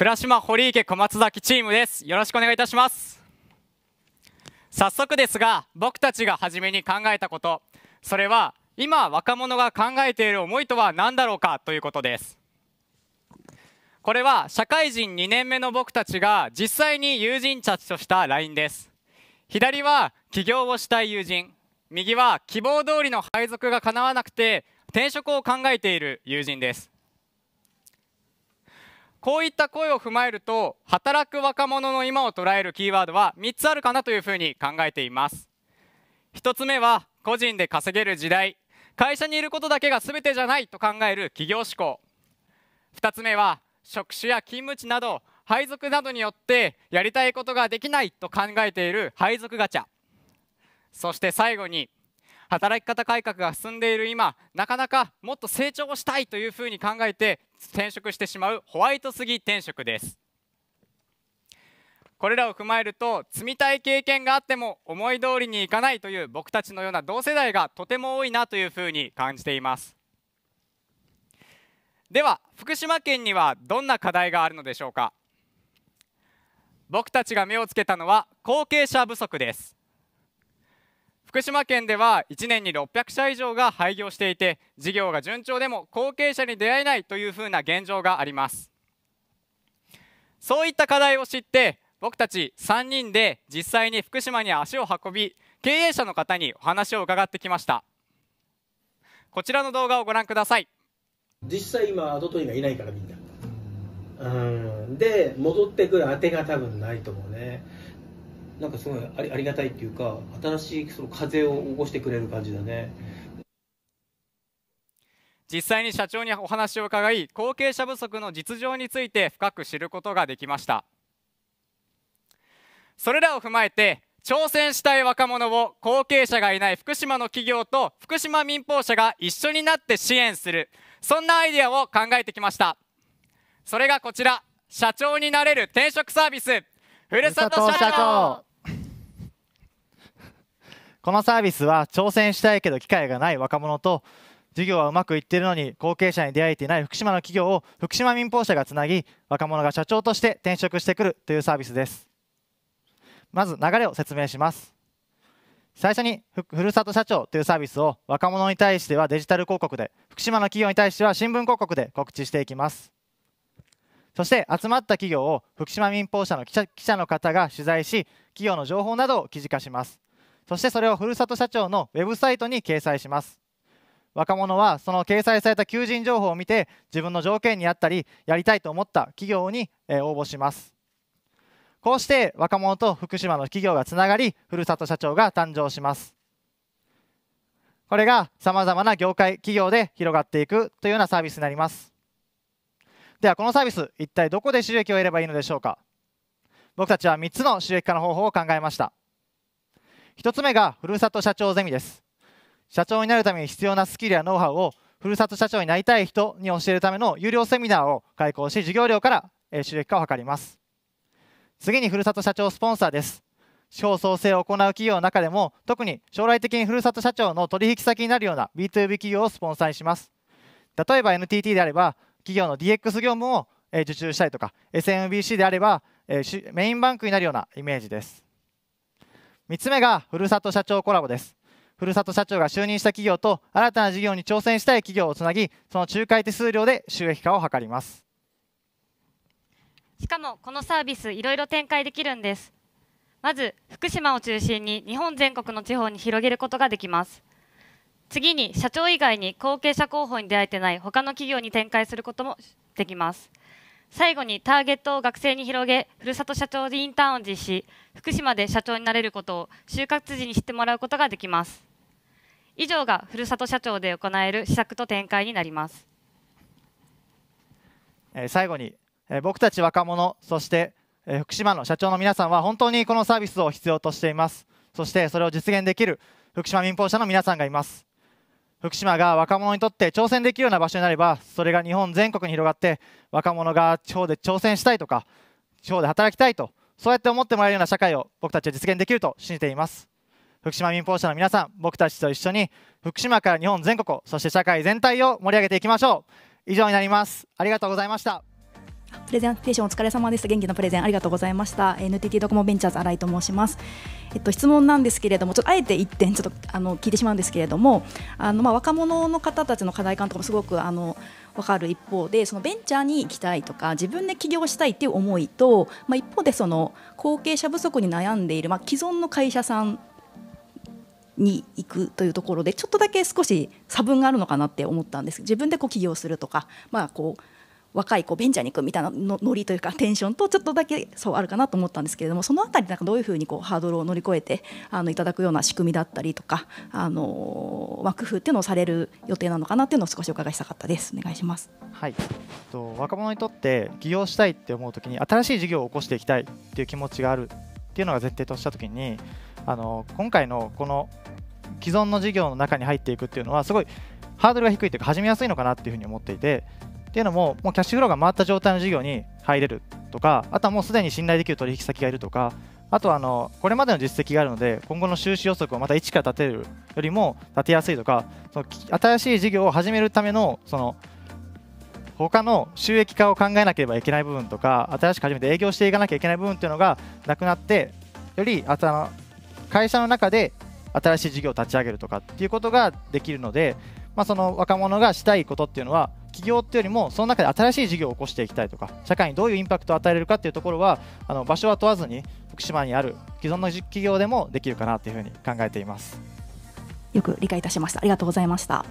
倉島堀池小松崎チームですよろしくお願いいたします早速ですが僕たちが初めに考えたことそれは今若者が考えている思いとは何だろうかということですこれは社会人2年目の僕たちが実際に友人たちとした LINE です左は起業をしたい友人右は希望通りの配属が叶わなくて転職を考えている友人ですこういった声を踏まえると働く若者の今を捉えるキーワードは3つあるかなというふうに考えています1つ目は個人で稼げる時代会社にいることだけが全てじゃないと考える企業志向2つ目は職種や勤務地など配属などによってやりたいことができないと考えている配属ガチャそして最後に働き方改革が進んでいる今なかなかもっと成長をしたいというふうに考えて転職してしまうホワイトすぎ転職ですこれらを踏まえると積みたい経験があっても思い通りにいかないという僕たちのような同世代がとても多いなというふうに感じていますでは福島県にはどんな課題があるのでしょうか僕たちが目をつけたのは後継者不足です福島県では1年に600社以上が廃業していて事業が順調でも後継者に出会えないというふうな現状がありますそういった課題を知って僕たち3人で実際に福島に足を運び経営者の方にお話を伺ってきましたこちらの動画をご覧ください実際今ドトイがいないからみんなうんで戻ってくるあてが多分ないと思うねなんかすごいありありがたいっていうか新しいその風を起こしてくれる感じだね実際に社長にお話を伺い後継者不足の実情について深く知ることができましたそれらを踏まえて挑戦したい若者を後継者がいない福島の企業と福島民放社が一緒になって支援するそんなアイデアを考えてきましたそれがこちら社長になれる転職サービスふるさと社長このサービスは挑戦したいけど機会がない若者と事業はうまくいっているのに後継者に出会えていない福島の企業を福島民放社がつなぎ若者が社長として転職してくるというサービスですまず流れを説明します最初にふるさと社長というサービスを若者に対してはデジタル広告で福島の企業に対しては新聞広告で告知していきますそして集まった企業を福島民放社の記者の方が取材し企業の情報などを記事化しますそしてそれをふるさと社長のウェブサイトに掲載します若者はその掲載された求人情報を見て自分の条件に合ったりやりたいと思った企業に応募しますこうして若者と福島の企業がつながりふるさと社長が誕生しますこれがさまざまな業界企業で広がっていくというようなサービスになりますではこのサービス一体どこで収益を得ればいいのでしょうか僕たちは3つの収益化の方法を考えました一つ目がふるさと社長ゼミです社長になるために必要なスキルやノウハウをふるさと社長になりたい人に教えるための有料セミナーを開講し授業料から収益化を図ります次にふるさと社長スポンサーです地方創生を行う企業の中でも特に将来的にふるさと社長の取引先になるような B2B 企業をスポンサーにします例えば NTT であれば企業の DX 業務を受注したりとか SMBC であればメインバンクになるようなイメージです3つ目がふるさと社長コラボですふるさと社長が就任した企業と新たな事業に挑戦したい企業をつなぎその仲介手数料で収益化を図りますしかもこのサービスいろいろ展開できるんですまず福島を中心に日本全国の地方に広げることができます次に社長以外に後継者候補に出会えてない他の企業に展開することもできます最後にターゲットを学生に広げふるさと社長でインターンを実施福島で社長になれることを就活時に知ってもらうことができます以上がふるさと社長で行える施策と展開になります最後に僕たち若者そして福島の社長の皆さんは本当にこのサービスを必要としていますそしてそれを実現できる福島民放社の皆さんがいます福島が若者にとって挑戦できるような場所になればそれが日本全国に広がって若者が地方で挑戦したいとか地方で働きたいとそうやって思ってもらえるような社会を僕たちは実現できると信じています福島民放社の皆さん僕たちと一緒に福島から日本全国をそして社会全体を盛り上げていきましょう以上になりますありがとうございましたプレゼンテーションお疲れ様です。元気のプレゼンありがとうございました。NTT ドコモベンチャーズ新井と申します。えっと質問なんですけれども、ちょっとあえて1点ちょっとあの聞いてしまうんですけれども、あのまあ若者の方たちの課題感とかもすごくあの。分かる一方でそのベンチャーに行きたいとか自分で起業したいっていう思いと、まあ、一方でその後継者不足に悩んでいる、まあ、既存の会社さんに行くというところでちょっとだけ少し差分があるのかなって思ったんです自分でこう起業するとか、まあ、こう若いこうベンチャーに行くみたいなのノリというかテンションとちょっとだけそうあるかなと思ったんですけれどもその辺りなんかどういうふうにこうハードルを乗り越えてあのいただくような仕組みだったりとか、あの工夫っていうのをされる予定なのかなっていうのを少しお伺いしたかったです。お願いします、はい、と若者にとって起業したいって思う時に新しい事業を起こしていきたいっていう気持ちがあるっていうのが前提とした時にあの今回のこの既存の事業の中に入っていくっていうのはすごいハードルが低いというか始めやすいのかなっていうふうに思っていてっていうのも、もうキャッシュフローが回った状態の事業に入れるとか、あとはもうすでに信頼できる取引先がいるとか、あとはあのこれまでの実績があるので、今後の収支予測をまた一から立てるよりも立てやすいとか、その新しい事業を始めるためのその他の収益化を考えなければいけない部分とか、新しく始めて営業していかなきゃいけない部分っていうのがなくなって、よりあの会社の中で新しい事業を立ち上げるとかっていうことができるので、まあ、その若者がしたいことっていうのは起業っていうよりもその中で新しい事業を起こしていきたいとか社会にどういうインパクトを与えれるかっていうところはあの場所は問わずに福島にある既存の企業でもできるかなというふうに考えていますよく理解いたしましたありがとうございました